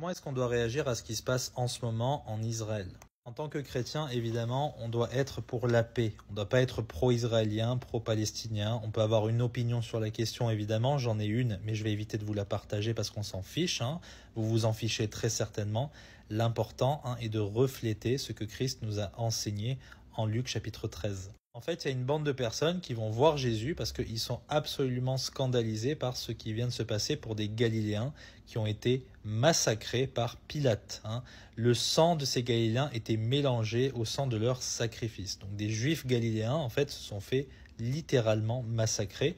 Comment est-ce qu'on doit réagir à ce qui se passe en ce moment en Israël En tant que chrétien, évidemment, on doit être pour la paix. On ne doit pas être pro-israélien, pro-palestinien. On peut avoir une opinion sur la question, évidemment. J'en ai une, mais je vais éviter de vous la partager parce qu'on s'en fiche. Hein. Vous vous en fichez très certainement. L'important hein, est de refléter ce que Christ nous a enseigné en Luc chapitre 13. En fait, il y a une bande de personnes qui vont voir Jésus parce qu'ils sont absolument scandalisés par ce qui vient de se passer pour des Galiléens qui ont été massacrés par Pilate. Hein. Le sang de ces Galiléens était mélangé au sang de leur sacrifice. Donc des Juifs Galiléens, en fait, se sont fait littéralement massacrer.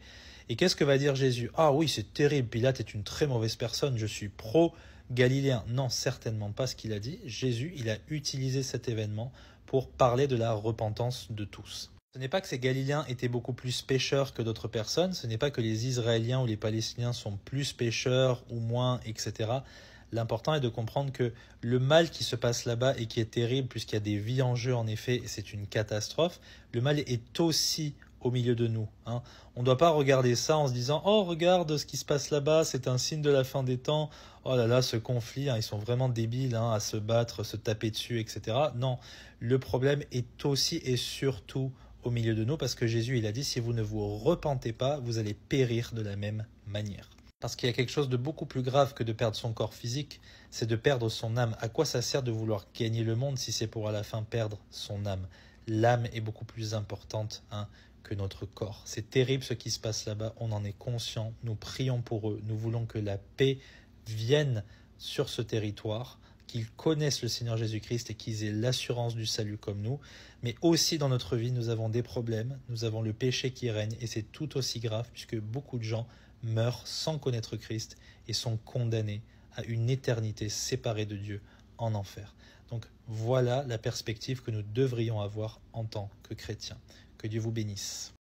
Et qu'est-ce que va dire Jésus Ah oui, c'est terrible, Pilate est une très mauvaise personne, je suis pro-galiléen. Non, certainement pas ce qu'il a dit. Jésus, il a utilisé cet événement pour parler de la repentance de tous. Ce n'est pas que ces Galiléens étaient beaucoup plus pêcheurs que d'autres personnes, ce n'est pas que les Israéliens ou les Palestiniens sont plus pêcheurs ou moins, etc. L'important est de comprendre que le mal qui se passe là-bas et qui est terrible, puisqu'il y a des vies en jeu en effet, c'est une catastrophe, le mal est aussi au milieu de nous. Hein. On ne doit pas regarder ça en se disant Oh, regarde ce qui se passe là-bas, c'est un signe de la fin des temps. Oh là là, ce conflit, hein, ils sont vraiment débiles hein, à se battre, se taper dessus, etc. Non, le problème est aussi et surtout au milieu de nous parce que Jésus, il a dit, si vous ne vous repentez pas, vous allez périr de la même manière. Parce qu'il y a quelque chose de beaucoup plus grave que de perdre son corps physique, c'est de perdre son âme. À quoi ça sert de vouloir gagner le monde si c'est pour à la fin perdre son âme L'âme est beaucoup plus importante hein, que notre corps. C'est terrible ce qui se passe là-bas, on en est conscient, nous prions pour eux, nous voulons que la paix vienne sur ce territoire, qu'ils connaissent le Seigneur Jésus-Christ et qu'ils aient l'assurance du salut comme nous. Mais aussi dans notre vie, nous avons des problèmes, nous avons le péché qui règne et c'est tout aussi grave puisque beaucoup de gens meurent sans connaître Christ et sont condamnés à une éternité séparée de Dieu en enfer. Donc voilà la perspective que nous devrions avoir en tant que chrétiens. Que Dieu vous bénisse.